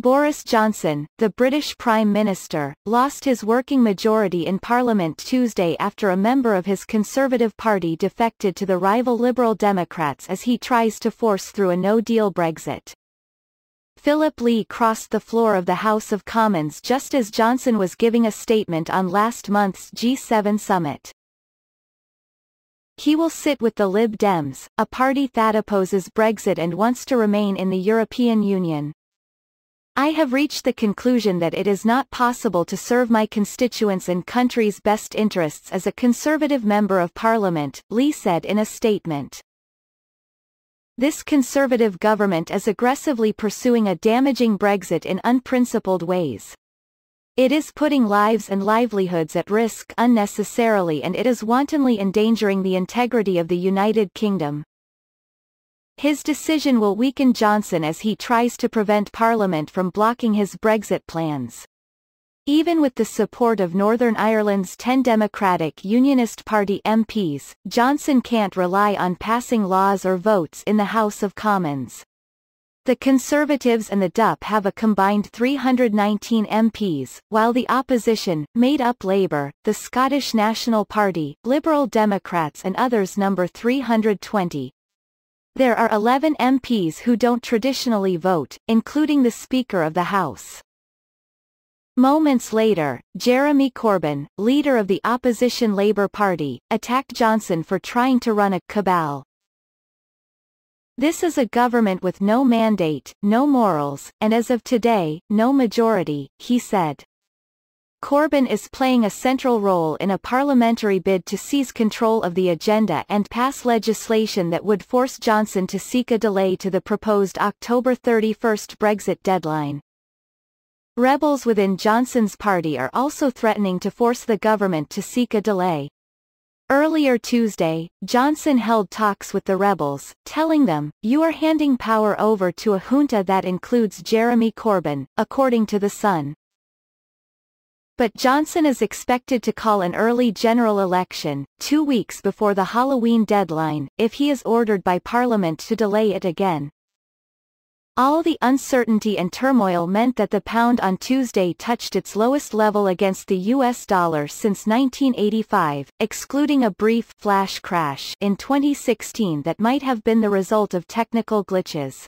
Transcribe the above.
Boris Johnson, the British Prime Minister, lost his working majority in Parliament Tuesday after a member of his Conservative Party defected to the rival Liberal Democrats as he tries to force through a no-deal Brexit. Philip Lee crossed the floor of the House of Commons just as Johnson was giving a statement on last month's G7 summit. He will sit with the Lib Dems, a party that opposes Brexit and wants to remain in the European Union. I have reached the conclusion that it is not possible to serve my constituents and country's best interests as a Conservative Member of Parliament, Lee said in a statement. This Conservative government is aggressively pursuing a damaging Brexit in unprincipled ways. It is putting lives and livelihoods at risk unnecessarily and it is wantonly endangering the integrity of the United Kingdom. His decision will weaken Johnson as he tries to prevent Parliament from blocking his Brexit plans. Even with the support of Northern Ireland's 10 Democratic Unionist Party MPs, Johnson can't rely on passing laws or votes in the House of Commons. The Conservatives and the DUP have a combined 319 MPs, while the opposition, made up Labour, the Scottish National Party, Liberal Democrats and others number 320. There are 11 MPs who don't traditionally vote, including the Speaker of the House. Moments later, Jeremy Corbyn, leader of the opposition Labour Party, attacked Johnson for trying to run a cabal. This is a government with no mandate, no morals, and as of today, no majority, he said. Corbyn is playing a central role in a parliamentary bid to seize control of the agenda and pass legislation that would force Johnson to seek a delay to the proposed October 31 Brexit deadline. Rebels within Johnson's party are also threatening to force the government to seek a delay. Earlier Tuesday, Johnson held talks with the rebels, telling them, you are handing power over to a junta that includes Jeremy Corbyn, according to The Sun but Johnson is expected to call an early general election, two weeks before the Halloween deadline, if he is ordered by Parliament to delay it again. All the uncertainty and turmoil meant that the pound on Tuesday touched its lowest level against the US dollar since 1985, excluding a brief flash crash in 2016 that might have been the result of technical glitches.